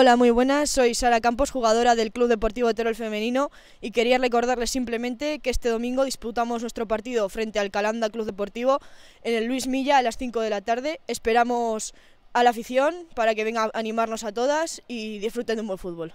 Hola, muy buenas. Soy Sara Campos, jugadora del Club Deportivo Terol Femenino y quería recordarles simplemente que este domingo disputamos nuestro partido frente al Calanda Club Deportivo en el Luis Milla a las 5 de la tarde. Esperamos a la afición para que venga a animarnos a todas y disfruten de un buen fútbol.